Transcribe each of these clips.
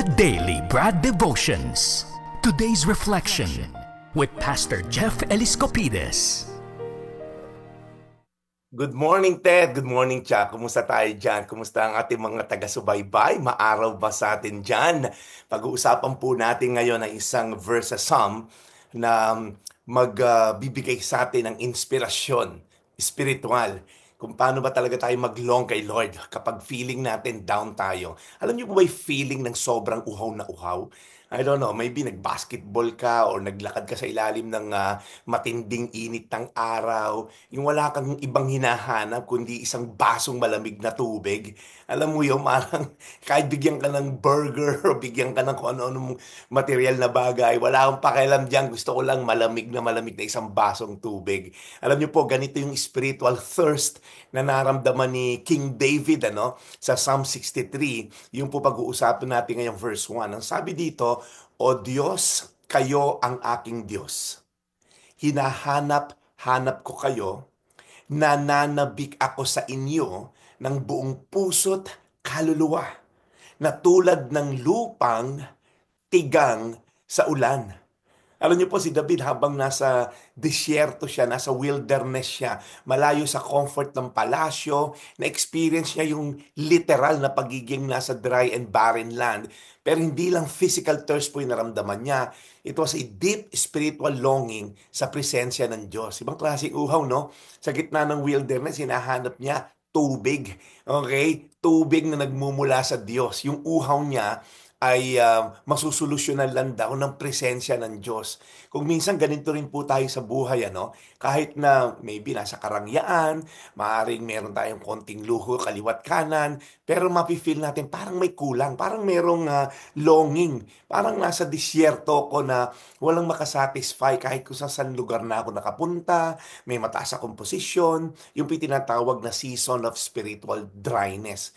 The Daily Brad Devotions. Today's reflection with Pastor Jeff Eliscopides. Good morning, Ted. Good morning, Cha. Kumusta tayo dyan? Kumusta ang ating mga taga-subaybay? Maaraw ba sa atin dyan? Pag-uusapan po natin ngayon ang isang verse sa Psalm na um, magbibigay uh, sa atin ng inspirasyon spiritual kung paano ba talaga tayo maglong kay Lord kapag feeling natin down tayo. Alam niyo po ba yung feeling ng sobrang uhaw na uhaw? I don't know, maybe nagbasketball ka or naglakad ka sa ilalim ng ah, matinding init ng araw, yung wala kang ibang hinahanap kundi isang basong malamig na tubig. Alam mo yun, marang kahit bigyan ka ng burger o bigyan ka ng kung ano-ano material na bagay, wala akong pakialam dyan. Gusto ko lang malamig na malamig na isang basong tubig. Alam niyo po, ganito yung spiritual thirst na naramdaman ni King David ano, sa Psalm 63. Yung po pag-uusapan natin ngayong verse 1. Ang sabi dito, o Diyos, kayo ang aking Diyos. Hinahanap-hanap ko kayo, nananabik ako sa inyo ng buong puso't kaluluwa na tulad ng lupang tigang sa ulan. Alam niyo po si David habang nasa disyerto siya, nasa wilderness siya, malayo sa comfort ng palasyo, na-experience niya yung literal na pagiging nasa dry and barren land. Pero hindi lang physical thirst po yung naramdaman niya. It was a deep spiritual longing sa presensya ng Diyos. Ibang klaseng uhaw, no? Sa gitna ng wilderness, hinahanap niya tubig. Okay? Tubig na nagmumula sa Diyos. Yung uhaw niya ay um, masusolusyonan lang daw ng presensya ng Diyos. Kung minsan ganito rin po tayo sa buhay, ano? kahit na maybe nasa karangyaan, maaaring meron tayong konting luho, kaliwat kanan, pero mapifeel natin parang may kulang, parang merong uh, longing, parang nasa disyerto ko na walang makasatisfy kahit kung sa saan lugar na ako nakapunta, may mataas akong posisyon, yung pitinatawag na season of spiritual dryness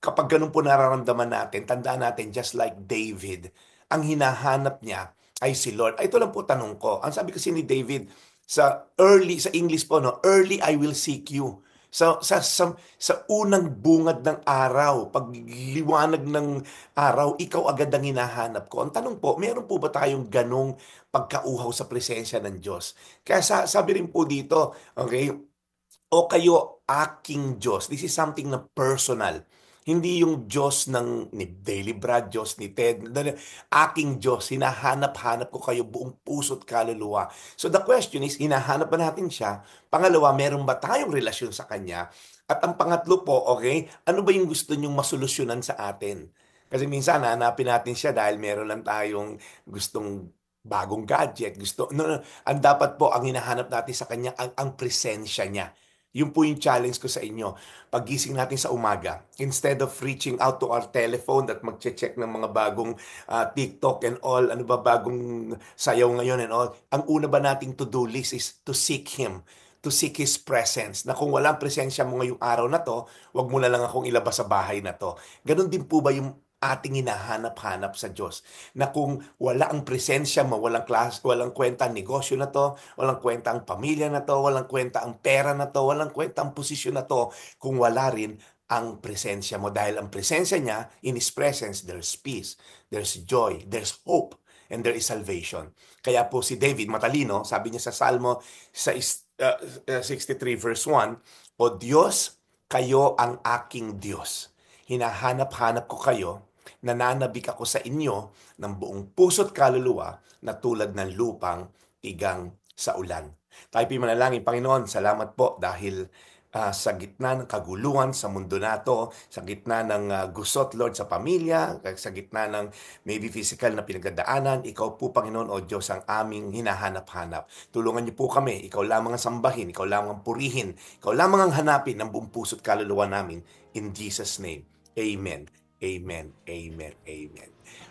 kapag ganun po nararamdaman natin, tandaan natin, just like David, ang hinahanap niya ay si Lord. Ay, ah, ito lang po tanong ko. Ang sabi kasi ni David, sa early, sa English po, no, early I will seek you. So, sa, sa, sa unang bungad ng araw, pagliwanag ng araw, ikaw agad ang hinahanap ko. Ang tanong po, meron po ba tayong ganong pagkauhaw sa presensya ng Diyos? Kaya sa, sabi rin po dito, okay, o kayo aking Diyos. This is something na personal hindi yung Diyos ng ni Daily Brad, Diyos ni Ted, aking Diyos, hinahanap-hanap ko kayo buong puso't kaluluwa. So the question is, hinahanap ba natin siya? Pangalawa, meron ba tayong relasyon sa Kanya? At ang pangatlo po, okay, ano ba yung gusto niyong masolusyonan sa atin? Kasi minsan hanapin natin siya dahil meron lang tayong gustong bagong gadget, gusto no, no ang dapat po ang hinahanap natin sa kanya ang, ang presensya niya. Yun po yung challenge ko sa inyo. Pagising natin sa umaga, instead of reaching out to our telephone at magche-check ng mga bagong uh, TikTok and all, ano ba bagong sayaw ngayon and all, ang una ba nating to-do list is to seek Him to seek His presence. Na kung walang presensya mo ngayong araw na to, wag mo na lang akong ilabas sa bahay na to. Ganon din po ba yung ating hinahanap-hanap sa Diyos. Na kung wala ang presensya mo, walang, klas, walang kwenta ang negosyo na to, walang kwenta ang pamilya na to, walang kwenta ang pera na to, walang kwenta ang posisyon na to, kung wala rin ang presensya mo. Dahil ang presensya niya, in His presence, there's peace, there's joy, there's hope, and there is salvation. Kaya po si David, matalino, sabi niya sa Salmo sa uh, 63 uh, verse 1, O Diyos, kayo ang aking Diyos hinahanap-hanap ko kayo, nananabik ako sa inyo ng buong puso't kaluluwa na tulad ng lupang tigang sa ulan. Tayo po'y manalangin, Panginoon, salamat po dahil uh, sa gitna ng kaguluhan sa mundo nato, sa gitna ng uh, gusot, Lord, sa pamilya, sa gitna ng maybe physical na pinagdadaanan, Ikaw po, Panginoon, O Diyos, ang aming hinahanap-hanap. Tulungan niyo po kami, Ikaw lamang ang sambahin, Ikaw lamang ang purihin, Ikaw lamang ang hanapin ng buong puso't kaluluwa namin. In Jesus' name. Amen. Amen. Amen. Amen.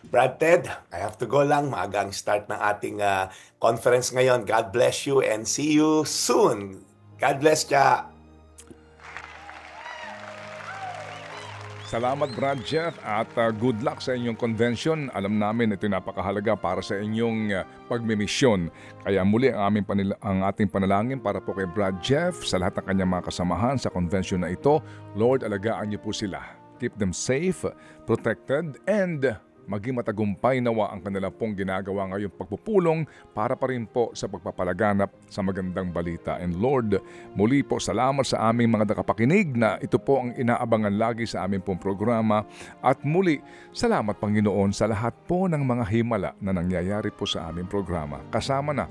Brad Ted, I have to go lang. Maagang start ng ating uh, conference ngayon. God bless you and see you soon. God bless ya. Salamat Brad Jeff at uh, good luck sa inyong convention. Alam namin ito napakahalaga para sa inyong uh, pagmimisyon. Kaya muli ang, aming panil- ang ating panalangin para po kay Brad Jeff sa lahat ng kanyang mga kasamahan sa convention na ito. Lord, alagaan niyo po sila keep them safe, protected, and maging matagumpay nawa ang kanila pong ginagawa ngayong pagpupulong para pa rin po sa pagpapalaganap sa magandang balita. And Lord, muli po salamat sa aming mga nakapakinig na ito po ang inaabangan lagi sa aming pong programa. At muli, salamat Panginoon sa lahat po ng mga himala na nangyayari po sa aming programa. Kasama na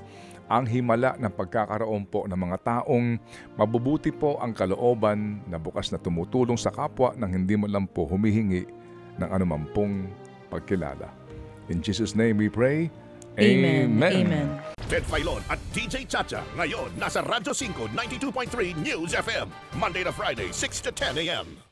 ang himala ng pagkakaroon po ng mga taong mabubuti po ang kalooban na bukas na tumutulong sa kapwa nang hindi man lang po humihingi ng anumampong pagkilala. In Jesus' name we pray. Amen. Amen. Amen. Ted Filon at DJ Chacha ngayon nasa Radyo 5 92.3 News FM Monday to Friday 6 to 10 a.m.